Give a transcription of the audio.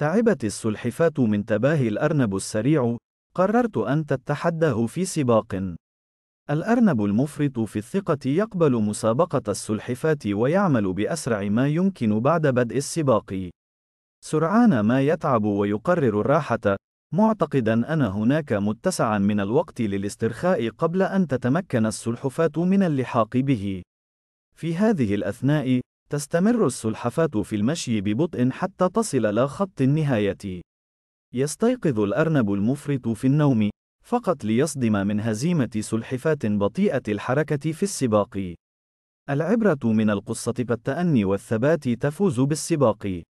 تعبت السلحفاة من تباهي الأرنب السريع، قررت أن تتحداه في سباق. الأرنب المفرط في الثقة يقبل مسابقة السلحفاة ويعمل بأسرع ما يمكن بعد بدء السباق. سرعان ما يتعب ويقرر الراحة، معتقدًا أن هناك متسعًا من الوقت للاسترخاء قبل أن تتمكن السلحفاة من اللحاق به. في هذه الأثناء، تستمر السلحفاة في المشي ببطء حتى تصل إلى خط النهاية. يستيقظ الأرنب المفرط في النوم، فقط ليصدم من هزيمة سلحفاة بطيئة الحركة في السباق. العبرة من القصة بالتأني والثبات تفوز بالسباق.